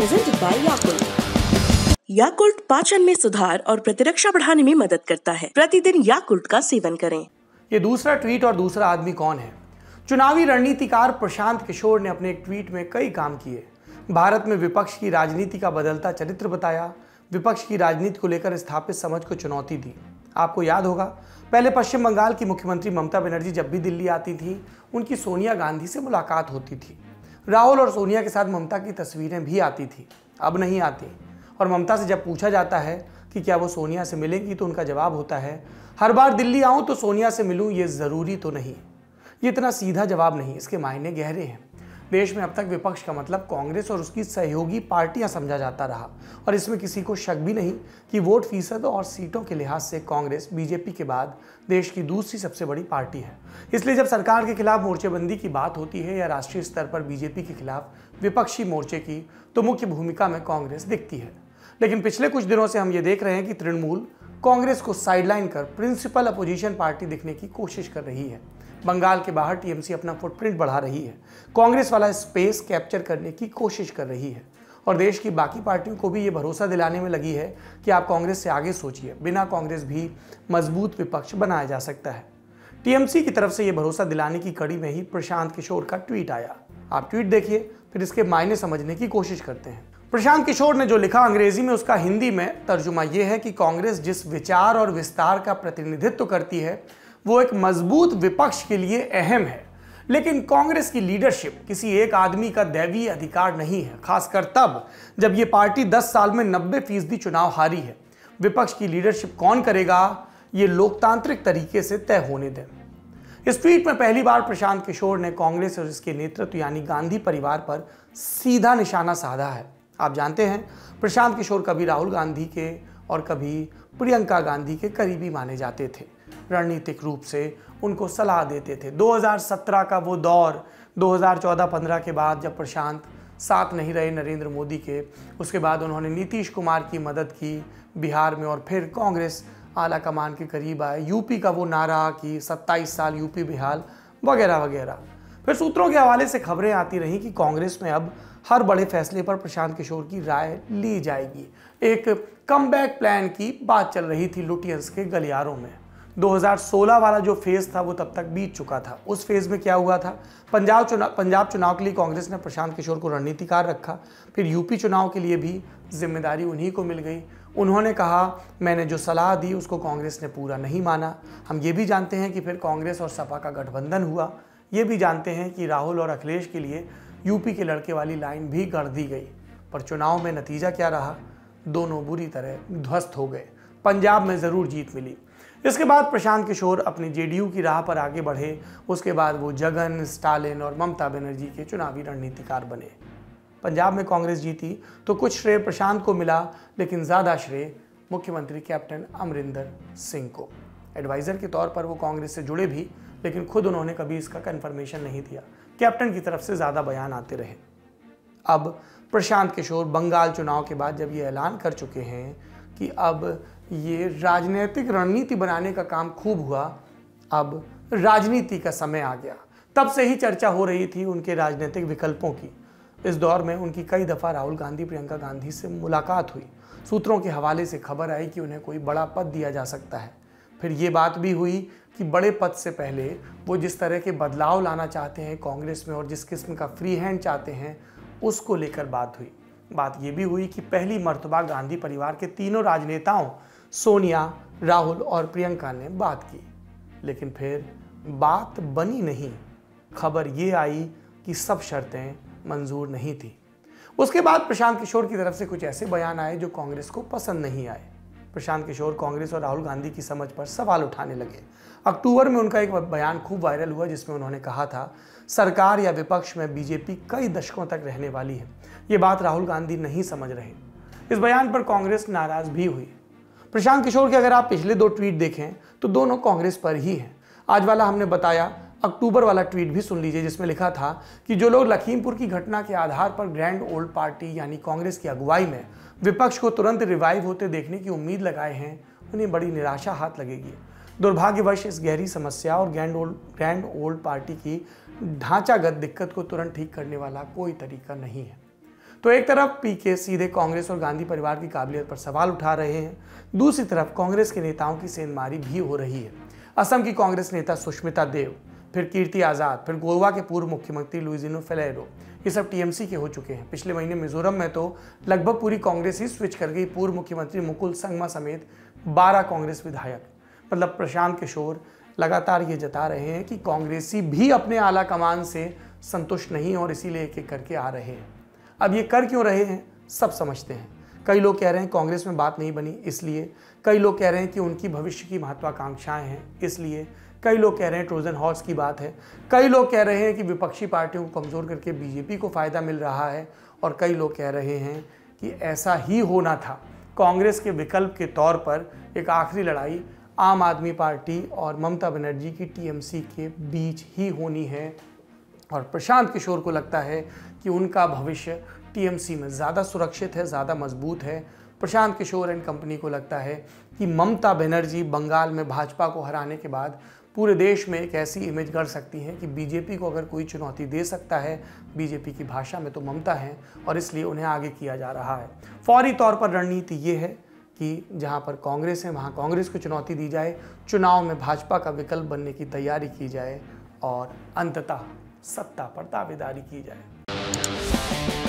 Presented by Yakult. Yakult पाचन में सुधार और प्रतिरक्षा बढ़ाने में मदद करता है प्रतिदिन याकुल्ट का सेवन करें ये दूसरा ट्वीट और दूसरा आदमी कौन है चुनावी रणनीतिकार प्रशांत किशोर ने अपने ट्वीट में कई काम किए भारत में विपक्ष की राजनीति का बदलता चरित्र बताया विपक्ष की राजनीति को लेकर स्थापित समझ को चुनौती दी आपको याद होगा पहले पश्चिम बंगाल की मुख्यमंत्री ममता बनर्जी जब भी दिल्ली आती थी उनकी सोनिया गांधी से मुलाकात होती थी राहुल और सोनिया के साथ ममता की तस्वीरें भी आती थी अब नहीं आती और ममता से जब पूछा जाता है कि क्या वो सोनिया से मिलेंगी तो उनका जवाब होता है हर बार दिल्ली आऊँ तो सोनिया से मिलूँ ये ज़रूरी तो नहीं ये इतना सीधा जवाब नहीं इसके मायने गहरे हैं देश में अब तक विपक्ष का मतलब कांग्रेस और उसकी सहयोगी पार्टियां समझा जाता रहा और इसमें किसी को शक भी नहीं कि वोट फीसद और सीटों के लिहाज से कांग्रेस बीजेपी के बाद देश की दूसरी सबसे बड़ी पार्टी है इसलिए जब सरकार के खिलाफ मोर्चेबंदी की बात होती है या राष्ट्रीय स्तर पर बीजेपी के खिलाफ विपक्षी मोर्चे की तो मुख्य भूमिका में कांग्रेस दिखती है लेकिन पिछले कुछ दिनों से हम ये देख रहे हैं कि तृणमूल कांग्रेस को साइडलाइन कर प्रिंसिपल अपोजिशन पार्टी दिखने की कोशिश कर रही है बंगाल के बाहर टीएमसी अपना फुटप्रिंट बढ़ा रही है कांग्रेस वाला स्पेस कैप्चर करने की कोशिश कर रही है और देश की बाकी पार्टियों को भी ये भरोसा दिलाने में लगी है कि आप कांग्रेस से आगे सोचिए बिना कांग्रेस भी मजबूत विपक्ष बनाया जा सकता है टीएमसी की तरफ से ये भरोसा दिलाने की कड़ी में ही प्रशांत किशोर का ट्वीट आया आप ट्वीट देखिए फिर इसके मायने समझने की कोशिश करते हैं प्रशांत किशोर ने जो लिखा अंग्रेजी में उसका हिंदी में तर्जुमा यह है कि कांग्रेस जिस विचार और विस्तार का प्रतिनिधित्व करती है वो एक मजबूत विपक्ष के लिए अहम है लेकिन कांग्रेस की लीडरशिप किसी एक आदमी का दैवीय अधिकार नहीं है खासकर तब जब ये पार्टी 10 साल में 90 फीसदी चुनाव हारी है विपक्ष की लीडरशिप कौन करेगा ये लोकतांत्रिक तरीके से तय होने दें इस ट्वीट में पहली बार प्रशांत किशोर ने कांग्रेस और इसके नेतृत्व यानी गांधी परिवार पर सीधा निशाना साधा है आप जानते हैं प्रशांत किशोर कभी राहुल गांधी के और कभी प्रियंका गांधी के करीबी माने जाते थे रणनीतिक रूप से उनको सलाह देते थे 2017 का वो दौर 2014-15 के बाद जब प्रशांत साथ नहीं रहे नरेंद्र मोदी के उसके बाद उन्होंने नीतीश कुमार की मदद की बिहार में और फिर कांग्रेस आला कमान के करीब आए यूपी का वो नारा कि 27 साल यूपी बिहार वगैरह वगैरह फिर सूत्रों के हवाले से खबरें आती रहीं कि कांग्रेस में अब हर बड़े फैसले पर प्रशांत किशोर की राय ली जाएगी एक कम प्लान की बात चल रही थी लुटियंस के गलियारों में 2016 वाला जो फेज़ था वो तब तक बीत चुका था उस फेज़ में क्या हुआ था पंजाब चुनाव पंजाब चुनाव के लिए कांग्रेस ने प्रशांत किशोर को रणनीतिकार रखा फिर यूपी चुनाव के लिए भी जिम्मेदारी उन्हीं को मिल गई उन्होंने कहा मैंने जो सलाह दी उसको कांग्रेस ने पूरा नहीं माना हम ये भी जानते हैं कि फिर कांग्रेस और सपा का गठबंधन हुआ ये भी जानते हैं कि राहुल और अखिलेश के लिए यूपी के लड़के वाली लाइन भी गढ़ दी गई पर चुनाव में नतीजा क्या रहा दोनों बुरी तरह ध्वस्त हो गए पंजाब में ज़रूर जीत मिली इसके बाद प्रशांत किशोर अपने जेडीयू की राह पर आगे बढ़े उसके बाद वो जगन स्टालिन और ममता बनर्जी के चुनावी रणनीतिकार बने पंजाब में कांग्रेस जीती तो कुछ श्रेय प्रशांत को मिला लेकिन ज़्यादा श्रेय मुख्यमंत्री कैप्टन अमरिंदर सिंह को एडवाइज़र के तौर पर वो कांग्रेस से जुड़े भी लेकिन खुद उन्होंने कभी इसका कन्फर्मेशन नहीं दिया कैप्टन की तरफ से ज़्यादा बयान आते रहे अब प्रशांत किशोर बंगाल चुनाव के बाद जब ये ऐलान कर चुके हैं कि अब ये राजनीतिक रणनीति बनाने का काम खूब हुआ अब राजनीति का समय आ गया तब से ही चर्चा हो रही थी उनके राजनीतिक विकल्पों की इस दौर में उनकी कई दफ़ा राहुल गांधी प्रियंका गांधी से मुलाकात हुई सूत्रों के हवाले से खबर आई कि उन्हें कोई बड़ा पद दिया जा सकता है फिर ये बात भी हुई कि बड़े पद से पहले वो जिस तरह के बदलाव लाना चाहते हैं कांग्रेस में और जिस किस्म का फ्री हैंड चाहते हैं उसको लेकर बात हुई बात यह भी हुई कि पहली मरतबा गांधी परिवार के तीनों राजनेताओं सोनिया राहुल और प्रियंका ने बात की लेकिन फिर बात बनी नहीं खबर ये आई कि सब शर्तें मंजूर नहीं थी उसके बाद प्रशांत किशोर की तरफ से कुछ ऐसे बयान आए जो कांग्रेस को पसंद नहीं आए प्रशांत किशोर कांग्रेस और राहुल गांधी की समझ पर सवाल उठाने लगे अक्टूबर में उनका एक बयान खूब वायरल हुआ जिसमें उन्होंने कहा था सरकार या विपक्ष में बीजेपी कई दशकों तक रहने वाली है ये बात राहुल गांधी नहीं समझ रहे इस बयान पर कांग्रेस नाराज भी हुई प्रशांत किशोर के अगर आप पिछले दो ट्वीट देखें तो दोनों कांग्रेस पर ही हैं आज वाला हमने बताया अक्टूबर वाला ट्वीट भी सुन लीजिए जिसमें लिखा था कि जो लोग लखीमपुर की घटना के आधार पर ग्रैंड ओल्ड पार्टी यानी कांग्रेस की अगुवाई में विपक्ष को तुरंत रिवाइव होते देखने की उम्मीद लगाए हैं उन्हें बड़ी निराशा हाथ लगेगी दुर्भाग्यवश इस गहरी समस्या और grand old grand old party की ढांचागत दिक्कत को तुरंत ठीक करने वाला कोई तरीका नहीं है तो एक तरफ पी के सीधे कांग्रेस और गांधी परिवार की काबिलियत पर सवाल उठा रहे हैं दूसरी तरफ कांग्रेस के नेताओं की सेंधमारी भी हो रही है असम की कांग्रेस नेता सुष्मिता देव फिर कीर्ति आज़ाद फिर गोवा के पूर्व मुख्यमंत्री लुइजिनो फेलेरो ये सब टीएमसी के हो चुके हैं पिछले महीने मिजोरम में तो लगभग पूरी कांग्रेस ही स्विच कर गई पूर्व मुख्यमंत्री मुकुल संगमा समेत 12 कांग्रेस विधायक मतलब प्रशांत किशोर लगातार ये जता रहे हैं कि कांग्रेसी भी अपने आला कमान से संतुष्ट नहीं और इसीलिए एक एक करके आ रहे हैं अब ये कर क्यों रहे हैं सब समझते हैं कई लोग कह रहे हैं कांग्रेस में बात नहीं बनी इसलिए कई लोग कह रहे हैं कि उनकी भविष्य की महत्वाकांक्षाएं हैं इसलिए कई लोग कह रहे हैं ट्रोजन हॉर्स की बात है कई लोग कह रहे हैं कि विपक्षी पार्टियों को कमज़ोर करके बीजेपी को फ़ायदा मिल रहा है और कई लोग कह रहे हैं कि ऐसा ही होना था कांग्रेस के विकल्प के तौर पर एक आखिरी लड़ाई आम आदमी पार्टी और ममता बनर्जी की टीएमसी के बीच ही होनी है और प्रशांत किशोर को लगता है कि उनका भविष्य टीएमसी में ज़्यादा सुरक्षित है ज़्यादा मजबूत है प्रशांत किशोर एंड कंपनी को लगता है कि ममता बनर्जी बंगाल में भाजपा को हराने के बाद पूरे देश में एक ऐसी इमेज गढ़ सकती है कि बीजेपी को अगर कोई चुनौती दे सकता है बीजेपी की भाषा में तो ममता है और इसलिए उन्हें आगे किया जा रहा है फौरी तौर पर रणनीति ये है कि जहाँ पर कांग्रेस है वहाँ कांग्रेस को चुनौती दी जाए चुनाव में भाजपा का विकल्प बनने की तैयारी की जाए और अंततः सत्ता पर दावेदारी की जाए